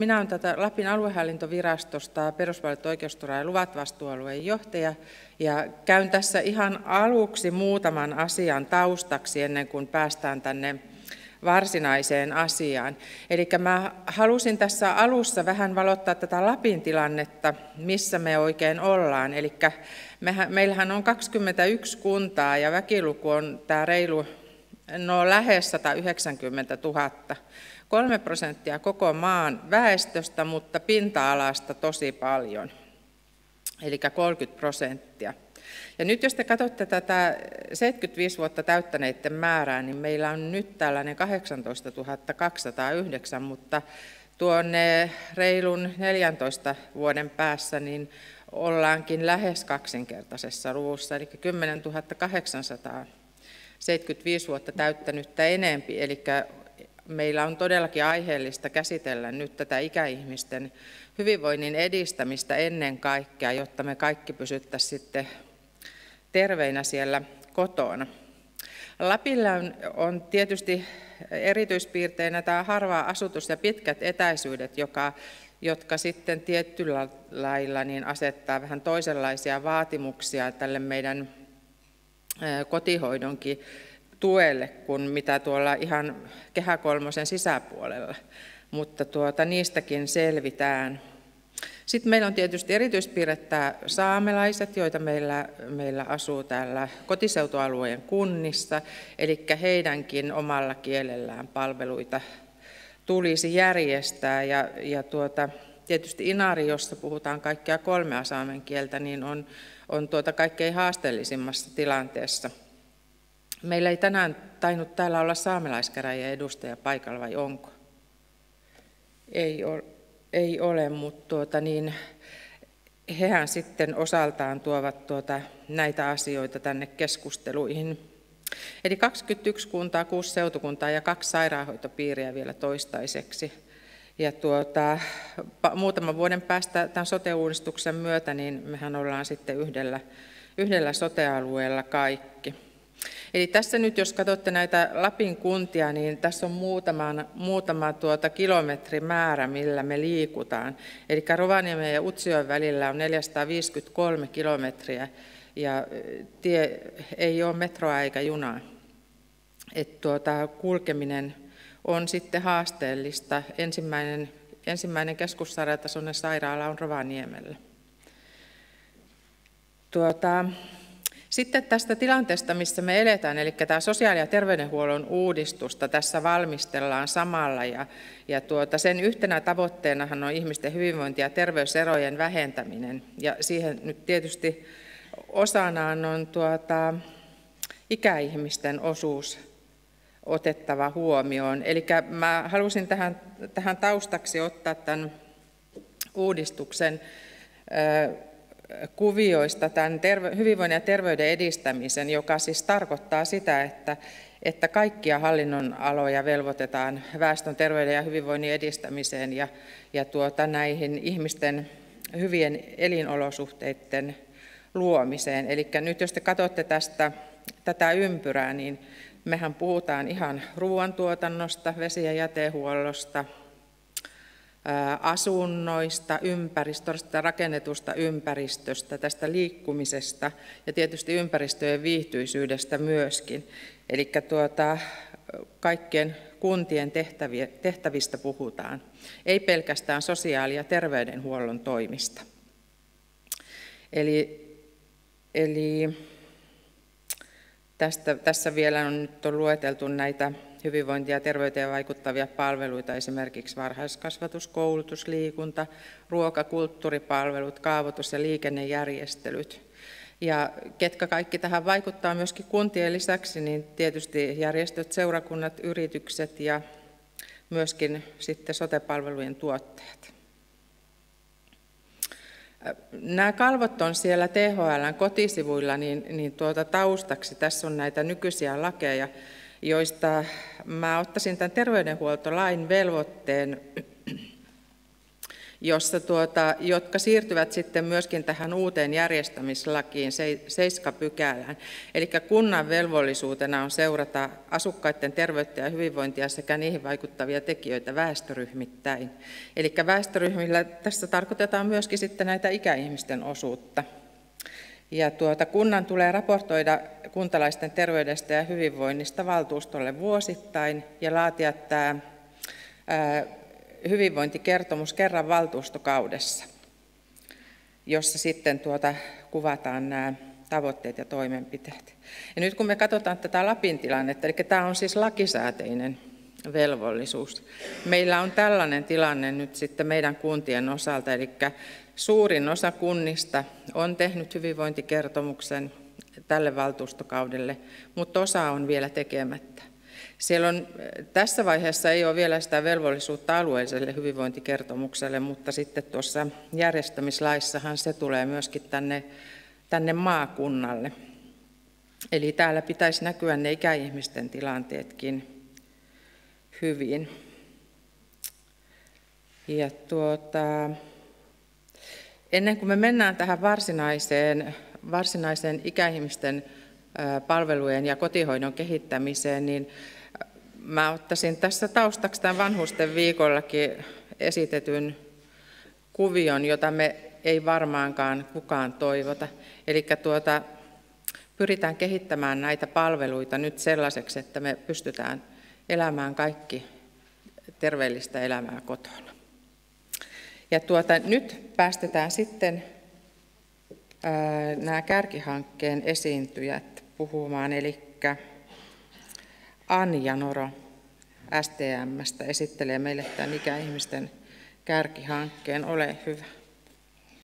Minä olen tätä Lapin aluehallintovirastosta perusvalit oikeustura- ja luvat vastuualueen johtaja ja käyn tässä ihan aluksi muutaman asian taustaksi ennen kuin päästään tänne varsinaiseen asiaan. Eli mä halusin tässä alussa vähän valottaa tätä Lapin tilannetta, missä me oikein ollaan. Eli meillähän on 21 kuntaa ja väkiluku on tämä reilu No lähes 190 000. 3 prosenttia koko maan väestöstä, mutta pinta-alasta tosi paljon, eli 30 prosenttia. Ja nyt jos te katsotte tätä 75 vuotta täyttäneiden määrää, niin meillä on nyt tällainen 18 209, mutta tuonne reilun 14 vuoden päässä niin ollaankin lähes kaksinkertaisessa luvussa, eli 10 800 75 vuotta täyttänyttä enempi, eli meillä on todellakin aiheellista käsitellä nyt tätä ikäihmisten hyvinvoinnin edistämistä ennen kaikkea, jotta me kaikki pysyttäisiin sitten terveinä siellä kotona. Lapilla on, tietysti erityispiirteinä tämä harva asutus ja pitkät etäisyydet, joka, jotka sitten tietyllä lailla niin asettaa vähän toisenlaisia vaatimuksia tälle meidän kotihoidonkin tuelle kuin mitä tuolla ihan kehä kolmosen sisäpuolella, mutta tuota, niistäkin selvitään. Sitten meillä on tietysti erityispiirrettä saamelaiset, joita meillä, meillä asuu täällä kotiseutualueen kunnissa, eli heidänkin omalla kielellään palveluita tulisi järjestää. Ja, ja tuota, tietysti Inari, jossa puhutaan kaikkia kolmea saamen kieltä, niin on on tuota kaikkein haasteellisimmassa tilanteessa. Meillä ei tänään tainnut täällä olla saamelaiskäräjien edustaja paikalla, vai onko? Ei ole, ei ole mutta tuota niin, hehän sitten osaltaan tuovat tuota, näitä asioita tänne keskusteluihin. Eli 21 kuntaa, 6 seutukuntaa ja kaksi sairaanhoitopiiriä vielä toistaiseksi – ja tuota, muutaman vuoden päästä tämän sote-uudistuksen myötä, niin mehän ollaan sitten yhdellä, yhdellä sote-alueella kaikki. Eli tässä nyt, jos katsotte näitä Lapin kuntia, niin tässä on muutama, muutama tuota kilometrimäärä, millä me liikutaan. Eli Rovaniemen ja Utsjoen välillä on 453 kilometriä, ja tie ei ole metroa eikä junaa. Et tuota, kulkeminen on sitten haasteellista. Ensimmäinen, ensimmäinen keskussairaalatasoinen sairaala on Rovaniemellä. Tuota, sitten tästä tilanteesta, missä me eletään, eli tämä sosiaali- ja terveydenhuollon uudistusta tässä valmistellaan samalla, ja, ja tuota, sen yhtenä tavoitteenahan on ihmisten hyvinvointi- ja terveyserojen vähentäminen, ja siihen nyt tietysti osanaan on tuota, ikäihmisten osuus otettava huomioon. Eli mä halusin tähän, tähän taustaksi ottaa tämän uudistuksen kuvioista tämän terve, hyvinvoinnin ja terveyden edistämisen, joka siis tarkoittaa sitä, että, että kaikkia hallinnonaloja velvoitetaan väestön terveyden ja hyvinvoinnin edistämiseen ja, ja tuota, näihin ihmisten hyvien elinolosuhteiden luomiseen. Eli nyt jos te katsotte tästä tätä ympyrää, niin mehän puhutaan ihan ruoantuotannosta, vesi- ja jätehuollosta, asunnoista, ympäristöstä, rakennetusta ympäristöstä, tästä liikkumisesta ja tietysti ympäristöjen viihtyisyydestä myöskin. Eli tuota, kaikkien kuntien tehtäviä, tehtävistä puhutaan, ei pelkästään sosiaali- ja terveydenhuollon toimista. Eli, eli Tästä, tässä vielä on nyt on lueteltu näitä hyvinvointia ja terveyteen vaikuttavia palveluita, esimerkiksi varhaiskasvatus, koulutus, liikunta, ruoka, kulttuuripalvelut, kaavoitus ja liikennejärjestelyt. Ja ketkä kaikki tähän vaikuttaa myöskin kuntien lisäksi, niin tietysti järjestöt, seurakunnat, yritykset ja myöskin sitten sotepalvelujen tuottajat. Nämä kalvot on siellä THLn kotisivuilla niin, niin tuota taustaksi. Tässä on näitä nykyisiä lakeja, joista mä ottaisin tämän terveydenhuoltolain velvoitteen jossa tuota, jotka siirtyvät sitten myöskin tähän uuteen järjestämislakiin, seiska pykälään. Eli kunnan velvollisuutena on seurata asukkaiden terveyttä ja hyvinvointia sekä niihin vaikuttavia tekijöitä väestöryhmittäin. Eli väestöryhmillä tässä tarkoitetaan myöskin sitten näitä ikäihmisten osuutta. Ja tuota, kunnan tulee raportoida kuntalaisten terveydestä ja hyvinvoinnista valtuustolle vuosittain ja laatia tämä hyvinvointikertomus kerran valtuustokaudessa, jossa sitten tuota, kuvataan nämä tavoitteet ja toimenpiteet. Ja nyt kun me katsotaan tätä Lapin tilannetta, eli tämä on siis lakisääteinen velvollisuus. Meillä on tällainen tilanne nyt sitten meidän kuntien osalta, eli suurin osa kunnista on tehnyt hyvinvointikertomuksen tälle valtuustokaudelle, mutta osa on vielä tekemättä. Siellä on, tässä vaiheessa ei ole vielä sitä velvollisuutta alueelliselle hyvinvointikertomukselle, mutta sitten tuossa järjestämislaissahan se tulee myöskin tänne, tänne maakunnalle. Eli täällä pitäisi näkyä ne ikäihmisten tilanteetkin hyvin. Ja tuota, ennen kuin me mennään tähän varsinaiseen, varsinaiseen ikäihmisten palvelujen ja kotihoidon kehittämiseen, niin mä ottaisin tässä taustaksi tämän vanhusten viikollakin esitetyn kuvion, jota me ei varmaankaan kukaan toivota. Eli tuota, pyritään kehittämään näitä palveluita nyt sellaiseksi, että me pystytään elämään kaikki terveellistä elämää kotona. Ja tuota, nyt päästetään sitten ää, nämä kärkihankkeen esiintyjät puhumaan, eli Anja Noro STMstä esittelee meille tämän ikäihmisten kärkihankkeen. Ole hyvä.